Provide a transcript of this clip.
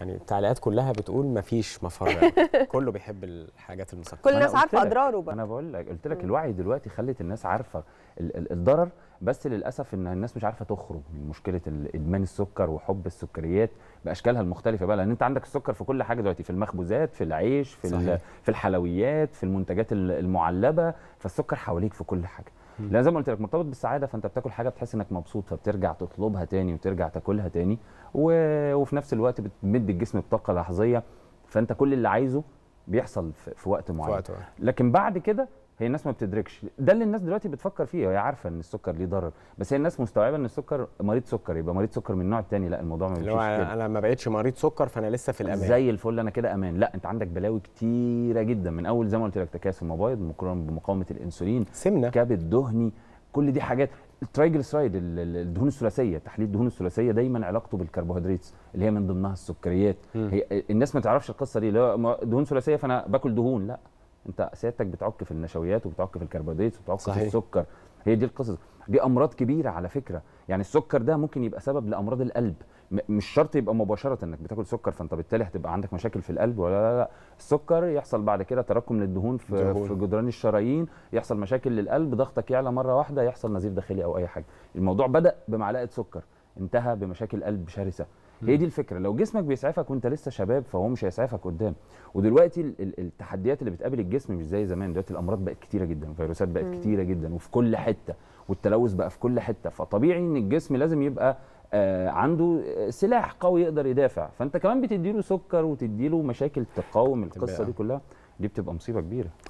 يعني التعليقات كلها بتقول مفيش مفر كله بيحب الحاجات المسكره كل الناس عارفه اضراره بقى انا بقول لك قلت لك الوعي دلوقتي خلت الناس عارفه الضرر بس للاسف ان الناس مش عارفه تخرج من مشكله ادمان السكر وحب السكريات باشكالها المختلفه بقى لان انت عندك السكر في كل حاجه دلوقتي في المخبوزات في العيش في في الحلويات في المنتجات المعلبه فالسكر حواليك في كل حاجه لان زي ما قلت لك مرتبط بالسعاده فانت بتاكل حاجه بتحس انك مبسوط فبترجع تطلبها تاني وترجع تاكلها تاني و... وفي نفس الوقت بتمد الجسم بطاقه لحظيه فانت كل اللي عايزه بيحصل في وقت معين في وقت لكن بعد كده هي الناس ما بتدركش ده اللي الناس دلوقتي بتفكر فيه هي عارفه ان السكر ليه ضرر بس هي الناس مستوعبه ان السكر مريض سكر يبقى مريض سكر من النوع الثاني لا الموضوع ما بيمشيش كده انا ما بقتش مريض سكر فانا لسه في الامان زي الفل انا كده امان لا انت عندك بلاوي كتيره جدا من اول زي ما قلت لك تكاسل مبايض مقارنه بمقاومه الانسولين سمنه كبد دهني كل دي حاجات الترايجلسرايد الدهون الثلاثيه تحليل الدهون الثلاثيه دايما علاقته بالكربوهيدرات اللي هي من ضمنها السكريات هي الناس ما تعرفش القصه دي اللي هو دهون ثلاثيه فانا باكل دهون لا انت سيادتك بتعك في النشويات وبتعك في الكربوهيدرات وبتعك صحيح. في السكر هي دي القصص دي امراض كبيره على فكره يعني السكر ده ممكن يبقى سبب لامراض القلب مش شرط يبقى مباشره انك بتاكل سكر فانت بالتالي هتبقى عندك مشاكل في القلب ولا لا لا السكر يحصل بعد كده تراكم للدهون في, في جدران الشرايين يحصل مشاكل للقلب ضغطك يعلى مره واحده يحصل نزيف داخلي او اي حاجه الموضوع بدا بمعلقه سكر انتهى بمشاكل قلب شرسه هي دي الفكره لو جسمك بيسعفك وانت لسه شباب فهو مش هيسعفك قدام ودلوقتي التحديات اللي بتقابل الجسم مش زي زمان دلوقتي الامراض بقت كتيره جدا الفيروسات بقت كتيره جدا وفي كل حته والتلوث بقى في كل حته فطبيعي ان الجسم لازم يبقى آه، عنده سلاح قوي يقدر يدافع فانت كمان بتديله سكر وتديله مشاكل تقاوم القصه دي كلها دي بتبقى مصيبه كبيره